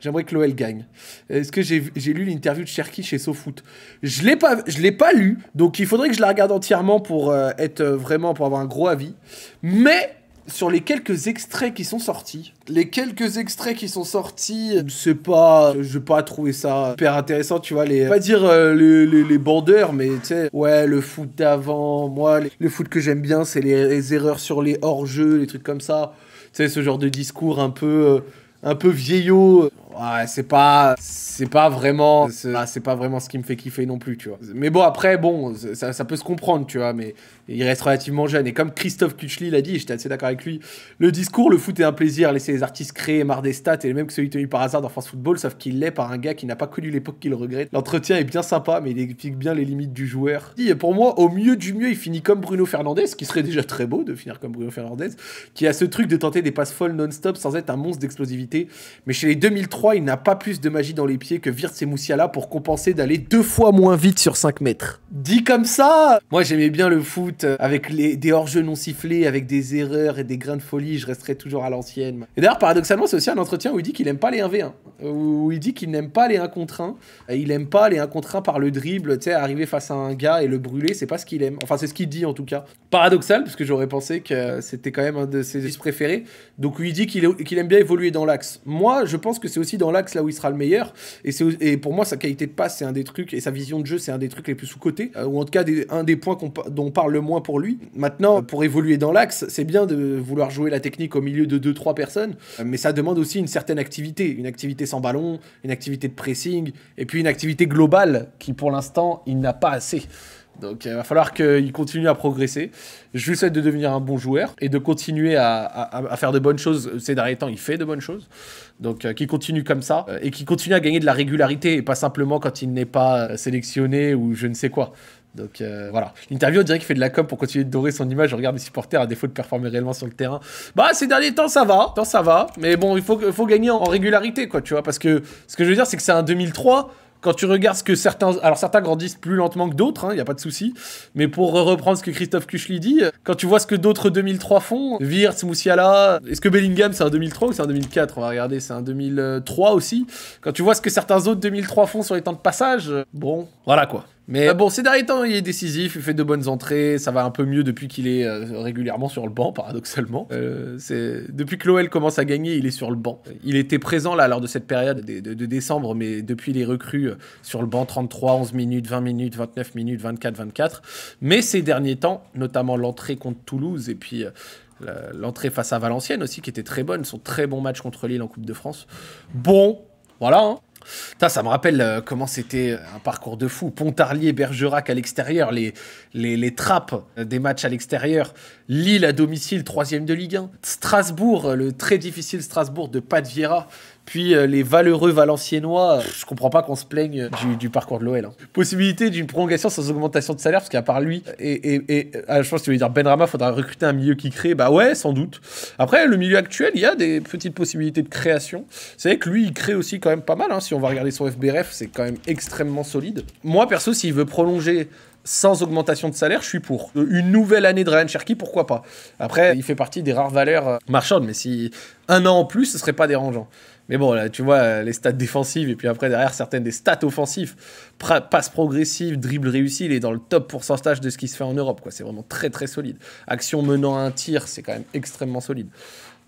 J'aimerais que l'OL gagne. Est-ce que j'ai lu l'interview de Cherki chez SoFoot Je l'ai pas, je l'ai pas lu, donc il faudrait que je la regarde entièrement pour euh, être euh, vraiment pour avoir un gros avis. Mais sur les quelques extraits qui sont sortis, les quelques extraits qui sont sortis, c'est pas, je pas trouvé ça hyper intéressant, tu vois, les, pas dire euh, les, les, bandeurs, mais tu sais, ouais, le foot d'avant, moi, le foot que j'aime bien, c'est les, erreurs sur les hors-jeux, les trucs comme ça, tu sais, ce genre de discours un peu, un peu vieillot c'est pas, c'est pas vraiment, c'est pas vraiment ce qui me fait kiffer non plus, tu vois. Mais bon, après, bon, ça, peut se comprendre, tu vois, mais il reste relativement jeune. Et comme Christophe Kuchli l'a dit, j'étais assez d'accord avec lui, le discours, le foot est un plaisir, laisser les artistes créer, marre des stats, et même que celui tenu par hasard dans France Football, sauf qu'il l'est par un gars qui n'a pas connu l'époque qu'il regrette. L'entretien est bien sympa, mais il explique bien les limites du joueur. Et pour moi, au mieux du mieux, il finit comme Bruno Fernandez, ce qui serait déjà très beau de finir comme Bruno Fernandez, qui a ce truc de tenter des passes folles non-stop sans être un monstre d'explosivité. Mais chez les 2003, il n'a pas plus de magie dans les pieds que Virts et Moussiala pour compenser d'aller deux fois moins vite sur 5 mètres. Dit comme ça Moi j'aimais bien le foot euh, avec les, des hors-jeux non sifflés, avec des erreurs et des grains de folie, je resterais toujours à l'ancienne. Et d'ailleurs paradoxalement c'est aussi un entretien où il dit qu'il n'aime pas les 1v1, où il dit qu'il n'aime pas les 1 contre 1, il n'aime pas les 1 contre 1 par le dribble, tu sais, arriver face à un gars et le brûler, c'est pas ce qu'il aime. Enfin c'est ce qu'il dit en tout cas. Paradoxal, parce que j'aurais pensé que c'était quand même un de ses préférés. Donc il dit qu'il aime bien évoluer dans l'axe. Moi je pense que c'est aussi dans l'axe là où il sera le meilleur. Et, pour moi, sa qualité de passe, c'est un des trucs, et sa vision de jeu, c'est un des trucs les plus sous-cotés, euh, ou en tout cas un des points dont on parle le moins pour lui. Maintenant, pour évoluer dans l'axe, c'est bien de vouloir jouer la technique au milieu de 2 trois personnes, euh, mais ça demande aussi une certaine activité, une activité sans ballon, une activité de pressing, et puis une activité globale qui, pour l'instant, il n'a pas assez. Donc il euh, va falloir qu'il continue à progresser. Je lui souhaite de devenir un bon joueur et de continuer à, faire de bonnes choses. Ces derniers temps, il fait de bonnes choses. Donc euh, qu'il continue comme ça euh, et qu'il continue à gagner de la régularité et pas simplement quand il n'est pas sélectionné ou je ne sais quoi. Donc voilà. L'interview, on dirait qu'il fait de la com pour continuer de dorer son image. Je regarde les supporters à défaut de performer réellement sur le terrain. Bah, ces derniers temps, ça va. Temps, ça va. Mais bon, il faut, faut gagner en, en régularité, quoi, tu vois. Parce que ce que je veux dire, c'est que c'est un 2003 quand tu regardes ce que certains... Alors certains grandissent plus lentement que d'autres, il hein, n'y a pas de souci. Mais pour reprendre ce que Christophe Kuchli dit, quand tu vois ce que d'autres 2003 font, Wirtz, Moussiala, est-ce que Bellingham c'est un 2003 ou c'est un 2004 On va regarder, c'est un 2003 aussi. Quand tu vois ce que certains autres 2003 font sur les temps de passage, euh, bon, voilà quoi. Mais bah bon, ces derniers temps, il est décisif, il fait de bonnes entrées, ça va un peu mieux depuis qu'il est euh, régulièrement sur le banc, paradoxalement. Euh, depuis que l'OL commence à gagner, il est sur le banc. Il était présent là lors de cette période de, décembre, mais depuis les recrues euh, sur le banc 33, 11 minutes, 20 minutes, 29 minutes, 24, 24. Mais ces derniers temps, notamment l'entrée contre Toulouse et puis l'entrée face à Valenciennes aussi, qui était très bonne, son très bon match contre Lille en Coupe de France. Bon, voilà. Hein ça me rappelle euh, comment c'était euh, un parcours de fou. Pontarlier, Bergerac à l'extérieur, les, les, les, trappes euh, des matchs à l'extérieur. Lille à domicile, troisième de Ligue 1. Strasbourg, le très difficile Strasbourg de Pat Vieira. Puis euh, les valeureux Valenciennois, euh, je comprends pas qu'on se plaigne euh, du, parcours de l'OL. Hein. Possibilité d'une prolongation sans augmentation de salaire, parce qu'à part lui, et, ah, je pense que tu veux dire Ben Rama, faudra recruter un milieu qui crée. Bah ouais, sans doute. Après, le milieu actuel, il y a des petites possibilités de création. C'est vrai que lui, il crée aussi quand même pas mal. Hein. Si on va regarder son FBRF, c'est quand même extrêmement solide. Moi, perso, s'il veut prolonger sans augmentation de salaire, je suis pour. Une nouvelle année de Ryan Cherky, pourquoi pas Après, il fait partie des rares valeurs marchandes, mais si un an en plus, ce serait pas dérangeant. Mais bon, là, tu vois, les stats défensives et puis après, derrière, certaines des stats offensives, passe progressive, dribble réussi, il est dans le top pourcentage de ce qui se fait en Europe. quoi. C'est vraiment très, très solide. Action menant à un tir, c'est quand même extrêmement solide.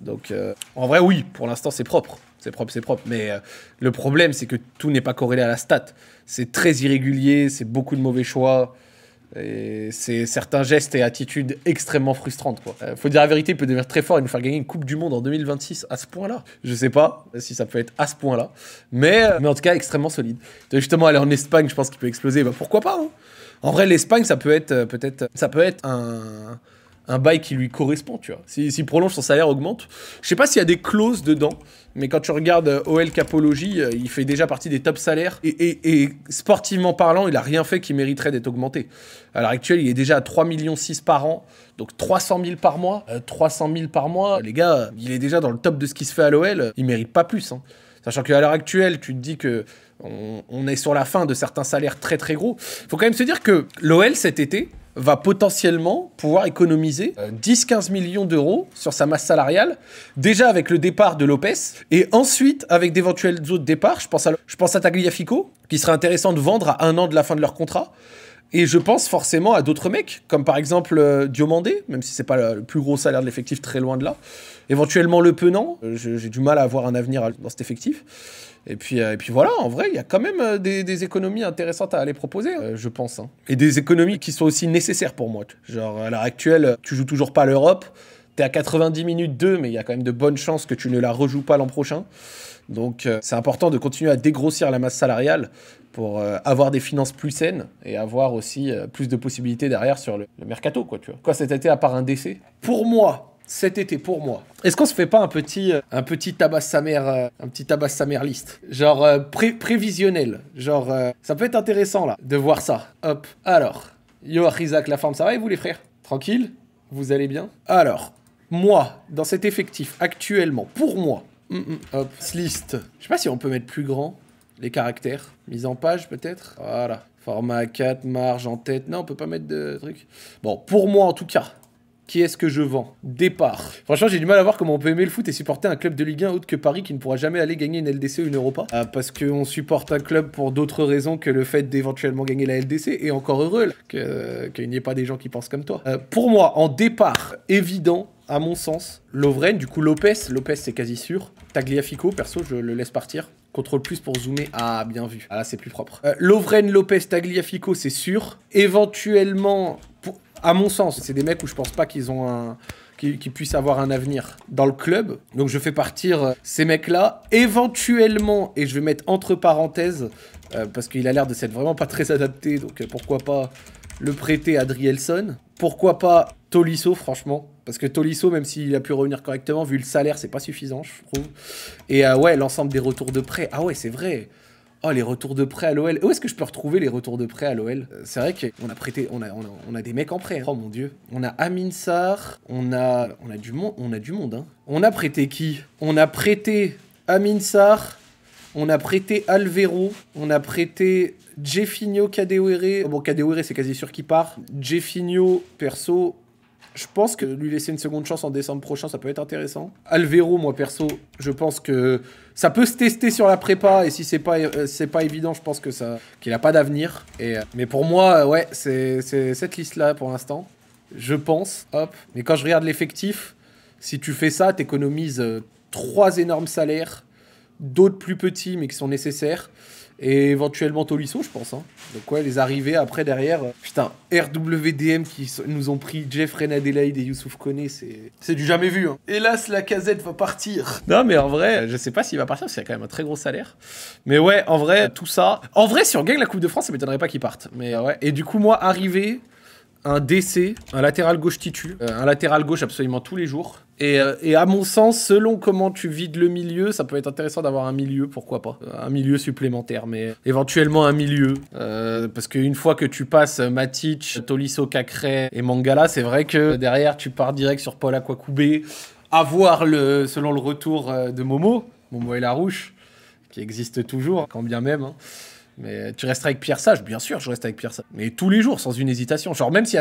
Donc, euh, en vrai, oui, pour l'instant, c'est propre. C'est propre, c'est propre. Mais euh, le problème, c'est que tout n'est pas corrélé à la stat. C'est très irrégulier, c'est beaucoup de mauvais choix. Et c'est certains gestes et attitudes extrêmement frustrantes. Quoi. Euh, faut dire la vérité, il peut devenir très fort et nous faire gagner une Coupe du Monde en 2026 à ce point-là. Je sais pas si ça peut être à ce point-là, mais, euh, mais en tout cas extrêmement solide. Justement, aller en Espagne, je pense qu'il peut exploser. Bah, pourquoi pas hein. En vrai, l'Espagne, ça peut être euh, peut-être, ça peut être un un bail qui lui correspond, tu vois. S'il prolonge, son salaire augmente. Je sais pas s'il y a des clauses dedans, mais quand tu regardes euh, OL Capologie, euh, il fait déjà partie des top salaires. Et, sportivement parlant, il a rien fait qui mériterait d'être augmenté. À l'heure actuelle, il est déjà à 3,6 millions par an, donc 300 000 par mois. 300 euh, 000 par mois, les gars, il est déjà dans le top de ce qui se fait à l'OL. Il mérite pas plus, hein. Sachant qu'à l'heure actuelle, tu te dis que on, est sur la fin de certains salaires très très gros. Il Faut quand même se dire que l'OL cet été, va potentiellement pouvoir économiser 10-15 euh, millions d'euros sur sa masse salariale, déjà avec le départ de Lopez, et ensuite avec d'éventuels autres départs. Je pense à, je pense à Tagliafico, qui serait intéressant de vendre à un an de la fin de leur contrat. Et je pense forcément à d'autres mecs, comme par exemple euh, Diomandé, même si c'est pas le, plus gros salaire de l'effectif, très loin de là. Éventuellement Le Penant, euh, j'ai du mal à avoir un avenir dans cet effectif. Et puis, euh, et puis voilà, en vrai, il y a quand même des, économies intéressantes à aller proposer, je pense. Hein. Et des économies qui sont aussi nécessaires pour moi. Genre, à l'heure actuelle, tu joues toujours pas l'Europe à 90 minutes 2, mais il y a quand même de bonnes chances que tu ne la rejoues pas l'an prochain. Donc euh, c'est important de continuer à dégrossir la masse salariale pour euh, avoir des finances plus saines et avoir aussi euh, plus de possibilités derrière sur le, mercato, quoi, tu vois. Quoi cet été, à part un décès Pour moi, cet été, pour moi, est-ce qu'on se fait pas un petit, un petit tabac sa mère, un petit tabac sa mère liste Genre pré prévisionnel, genre ça peut être intéressant là, de voir ça. Hop, alors, Yo, Isaac, la forme, ça va et vous les frères Tranquille Vous allez bien Alors, moi, dans cet effectif actuellement, pour moi, mm -mm, liste. Je sais pas si on peut mettre plus grand les caractères. Mise en page peut-être Voilà. Format 4, marge en tête. Non, on peut pas mettre de trucs. Bon, pour moi en tout cas, qui est-ce que je vends Départ. Franchement, j'ai du mal à voir comment on peut aimer le foot et supporter un club de Ligue 1 autre que Paris qui ne pourra jamais aller gagner une LDC ou une Europa. Ah, parce qu'on supporte un club pour d'autres raisons que le fait d'éventuellement gagner la LDC. Et encore heureux euh, qu'il n'y ait pas des gens qui pensent comme toi. Euh, pour moi, en départ évident, à mon sens. Lovren, du coup Lopez, Lopez c'est quasi sûr. Tagliafico, perso, je le laisse partir. Contrôle plus pour zoomer. Ah, bien vu. Ah, là, c'est plus propre. Euh, Lovren, Lopez, Tagliafico, c'est sûr. Éventuellement, à mon sens, c'est des mecs où je pense pas qu'ils ont un puissent avoir un avenir dans le club. Donc je fais partir euh, ces mecs-là. Éventuellement, et je vais mettre entre parenthèses, euh, parce qu'il a l'air de s'être vraiment pas très adapté, donc pourquoi pas le prêter à Drielson. Pourquoi pas Tolisso, franchement. Parce que Tolisso, même s'il a pu revenir correctement, vu le salaire, c'est pas suffisant, je trouve. Et euh, ouais, l'ensemble des retours de prêt. Ah ouais, c'est vrai. Oh, les retours de prêt à l'OL. Où est-ce que je peux retrouver les retours de prêt à l'OL euh, C'est vrai qu'on a prêté, on a, on a, des mecs en prêt. Hein. Oh mon dieu. On a Amin on a, on a du, monde, on a du monde. Hein. On a prêté qui On a prêté Amin on a prêté Alvero, on a prêté Jeffinho Kadewere. Oh, bon, Kadewere, c'est quasi sûr qu'il part. Jeffinho, perso, je pense que lui laisser une seconde chance en décembre prochain, ça peut être intéressant. Alvero, moi perso, je pense que ça peut se tester sur la prépa et si c'est pas euh, c'est pas évident, je pense que ça qu'il a pas d'avenir. Euh, mais pour moi, euh, ouais, c'est cette liste là pour l'instant. Je pense. Hop. Mais quand je regarde l'effectif, si tu fais ça, t'économises trois énormes salaires d'autres plus petits mais qui sont nécessaires. Et éventuellement Tolisso, je pense. Hein. Donc ouais, les arrivées après derrière. Euh, putain, RWDM qui nous ont pris Jeff Renadelaide et Youssouf Koné, c'est du jamais vu. Hein. Hélas, la casette va partir. Non mais en vrai, je sais pas s'il va partir parce qu'il a quand même un très gros salaire. Mais ouais, en vrai, tout ça. En vrai, si on gagne la Coupe de France, ça m'étonnerait pas qu'il parte. Mais ouais. Et du coup, moi, arrivé un DC, un latéral gauche titu, euh, un latéral gauche absolument tous les jours. Euh, et, à mon sens, selon comment tu vides le milieu, ça peut être intéressant d'avoir un milieu, pourquoi pas. Euh, un milieu supplémentaire, mais éventuellement un milieu. parce qu'une fois que tu passes Matic, Tolisso Cacré et Mangala, c'est vrai que derrière, tu pars direct sur Paul Aquacoubé. À voir le, selon le retour de Momo, Momo et Larouche, qui existe toujours, quand bien même. Hein. Mais tu resterais avec Pierre Sage, bien sûr, je reste avec Pierre Sage. Mais tous les jours, sans une hésitation. Genre, même si,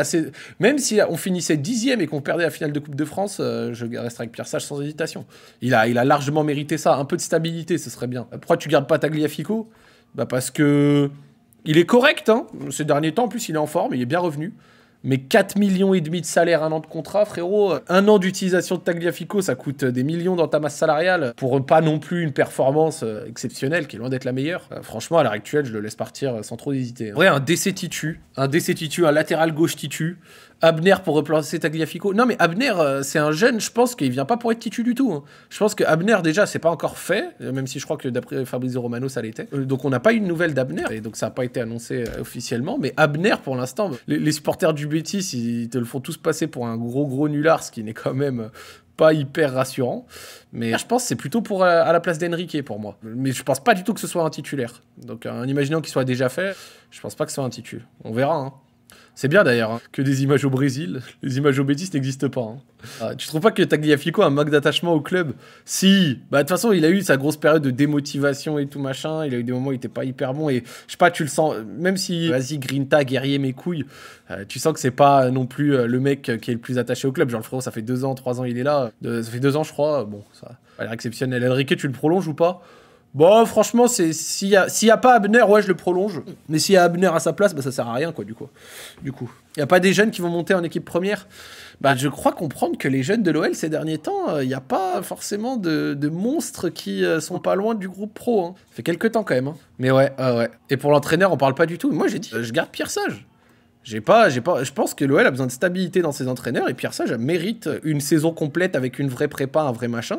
même si on finissait dixième et qu'on perdait la finale de Coupe de France, euh, je resterai avec Pierre Sage sans hésitation. Il a, il a largement mérité ça. Un peu de stabilité, ce serait bien. Pourquoi tu gardes pas Tagliafico Bah parce que... Il est correct, hein. Ces derniers temps, en plus, il est en forme, il est bien revenu. Mais 4 millions et demi de salaire, un an de contrat, frérot. Un an d'utilisation de Tagliafico, ça coûte des millions dans ta masse salariale pour pas non plus une performance euh, exceptionnelle qui est loin d'être la meilleure. Euh, franchement, à l'heure actuelle, je le laisse partir euh, sans trop hésiter. Hein. Ouais, un décès Titu, un décès Titu, un latéral gauche Titu, Abner pour replacer Tagliafico. Non, mais Abner, euh, c'est un jeune, je pense qu'il vient pas pour être titulaire du tout. Hein. Je pense que Abner, déjà, c'est pas encore fait, euh, même si je crois que d'après Fabrizio Romano, ça l'était. Euh, donc, on n'a pas eu de nouvelles d'Abner, et donc ça n'a pas été annoncé officiellement. Mais Abner, pour l'instant, les, supporters du Betis, ils te le font tous passer pour un gros, gros nullard, ce qui n'est quand même pas hyper rassurant. Mais je pense c'est plutôt pour à la place d'Enrique pour moi. Mais je pense pas du tout que ce soit un titulaire. Donc en imaginant qu'il soit déjà fait, je pense pas que ce soit un titulaire. On verra. Hein. C'est bien d'ailleurs hein, que des images au Brésil, les images au Bétis n'existent pas. Tu hein. ne ah, tu trouves pas que Tagliafico a un manque d'attachement au club Si Bah de toute façon, il a eu sa grosse période de démotivation et tout machin, il a eu des moments où il était pas hyper bon et je sais pas, tu le sens, même si vas-y Grinta, guerrier mes couilles, euh, tu sens que c'est pas euh, non plus euh, le mec qui est le plus attaché au club. Genre le frérot, ça fait deux ans, trois ans il est là, ça fait deux ans je crois, bon, ça a l'air exceptionnel. Enrique, tu le prolonges ou pas Bon, franchement, c'est s'il y, a pas Abner, ouais, je le prolonge. Mais s'il y a Abner à sa place, bah, ça sert à rien, quoi, du coup. Du coup, il y a pas des jeunes qui vont monter en équipe première. Bah, je crois comprendre que les jeunes de l'OL ces derniers temps, il euh, n'y a pas forcément de, monstres qui euh, sont pas loin du groupe pro. Hein. Ça fait quelques temps quand même. Hein. Mais ouais, ouais. Et pour l'entraîneur, on parle pas du tout. Moi, j'ai dit, euh, je garde Pierre Sage. J'ai pas, j'ai pas, je pense que l'OL a besoin de stabilité dans ses entraîneurs et Pierre Sage mérite une saison complète avec une vraie prépa, un vrai machin.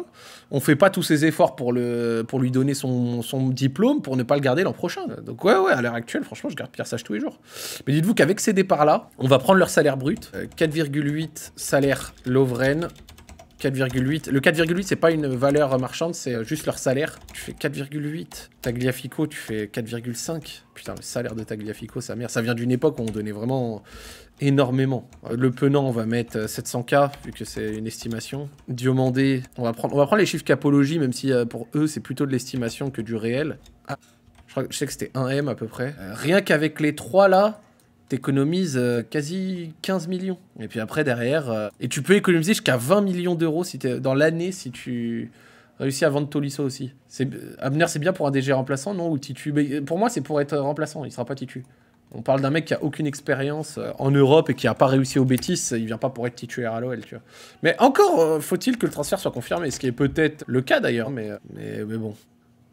On fait pas tous ses efforts pour, le, pour lui donner son, diplôme pour ne pas le garder l'an prochain. Donc ouais, ouais, à l'heure actuelle, franchement, je garde Pierre Sage tous les jours. Mais dites-vous qu'avec ces départs-là, on va prendre leur salaire brut. 4,8 euh, salaire Lovren, 4,8. Le 4,8, c'est pas une valeur marchande, c'est juste leur salaire. Tu fais 4,8. Tagliafico, tu fais 4,5. Putain, le salaire de Tagliafico, sa mère. Ça vient d'une époque où on donnait vraiment énormément. Le Penant, on va mettre 700K, vu que c'est une estimation. Diomandé, on va prendre, on va prendre les chiffres Capologie, même si euh, pour eux, c'est plutôt de l'estimation que du réel. Ah, je, sais que c'était 1M à peu près. Euh, rien qu'avec les trois là, économise euh, quasi 15 millions. Et puis après, derrière, euh, et tu peux économiser jusqu'à 20 millions d'euros si dans l'année si tu réussis à vendre Tolisso aussi. Euh, Abner, c'est bien pour un DG remplaçant, non Ou Titu Pour moi, c'est pour être remplaçant, il sera pas Titu. On parle d'un mec qui a aucune expérience en Europe et qui a pas réussi au bêtises. il vient pas pour être titulaire à l'OL, tu vois. Mais encore faut-il que le transfert soit confirmé, ce qui est peut-être le cas d'ailleurs, mais, mais, bon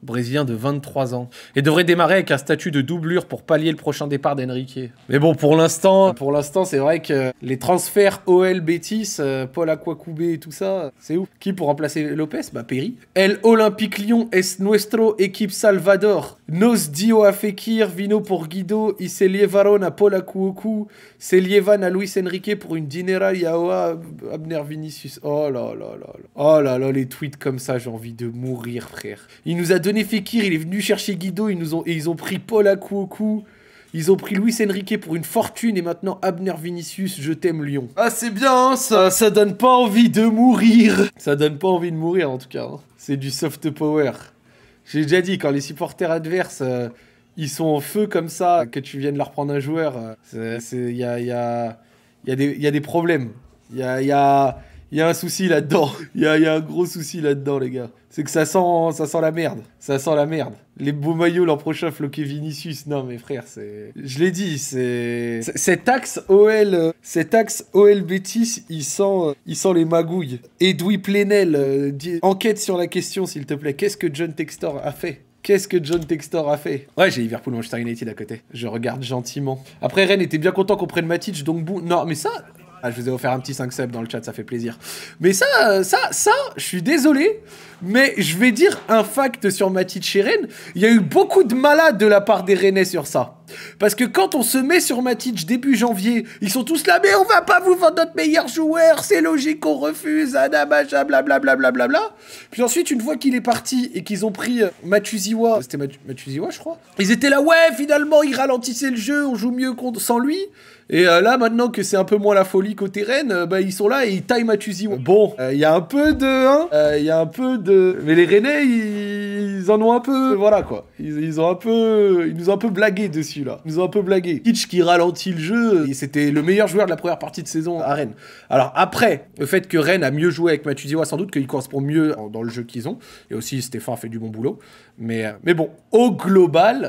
brésilien de 23 ans, et devrait démarrer avec un statut de doublure pour pallier le prochain départ d'Enrique. Mais bon, pour l'instant, pour l'instant, c'est vrai que les transferts OL Betis, euh, Paul Aquacoubé et tout ça, c'est ouf. Qui pour remplacer Lopez Bah Perry. El Olympique Lyon est nuestro équipe Salvador. Nos Dio a Fekir, Vino pour Guido, se Varon à Paul Akuoku, Selievan à Luis Enrique pour une Dinera Yaoa Abner Vinicius. Oh là là là Oh là là, les tweets comme ça, j'ai envie de mourir, frère. Il nous a donné Fekir, il est venu chercher Guido, ils nous ont, et ils ont pris Paul Akuoku. Ils ont pris Luis Enrique pour une fortune et maintenant Abner Vinicius, je t'aime Lyon. Ah c'est bien, hein, ça, ça donne pas envie de mourir. Ça donne pas envie de mourir en tout cas. Hein. C'est du soft power. J'ai déjà dit, quand les supporters adverses, euh, ils sont en feu comme ça, que tu viennes leur prendre un joueur, il euh, y, a, y, a, y a des problèmes. Il y a, il y a un souci là-dedans. Il y, a un gros souci là-dedans, les gars. C'est que ça sent, ça sent la merde. Ça sent la merde. Les beaux maillots l'an prochain, Vinicius. Non, mais frère, c'est. Je l'ai dit, c'est. Cet axe OL. Cet axe OL Bétis, il sent, les magouilles. Edoui Plenel, euh, enquête sur la question, s'il te plaît. Qu'est-ce que John Textor a fait Qu'est-ce que John Textor a fait Ouais, j'ai Liverpool Manchester United à côté. Je regarde gentiment. Après, Rennes était bien content qu'on prenne Matic, donc bon Non, mais ça, ah, je vous ai offert un petit 5 sept dans le chat, ça fait plaisir. Mais ça, euh, ça, ça, je suis désolé. Mais je vais dire un fact sur Matic et Rennes. Il y a eu beaucoup de malades de la part des Rennais sur ça. Parce que quand on se met sur Matic début janvier, ils sont tous là, mais on va pas vous vendre notre meilleur joueur, c'est logique qu'on refuse, Anamacha, blablabla. Bla, Puis ensuite, une fois qu'il est parti et qu'ils ont pris euh, Matuziwa, c'était Matuziwa, je crois, ils étaient là, ouais, finalement, il ralentissait le jeu, on joue mieux sans lui. Et euh, là, maintenant que c'est un peu moins la folie côté Rennes, euh, bah, ils sont là et ils taillent Matuziwa. Bon, il y a un peu de... Hein, il y a un peu de mais les Rennais, ils, en ont un peu. Voilà quoi. Ils, ont un peu. Ils nous ont un peu blagué dessus là. Ils nous ont un peu blagué. Hitch qui ralentit le jeu. C'était le meilleur joueur de la première partie de saison à Rennes. Alors après, le fait que Rennes a mieux joué avec Matuziwa, sans doute qu'il correspond mieux dans le jeu qu'ils ont. Et aussi, Stéphane fait du bon boulot. Mais, euh, mais bon, au global,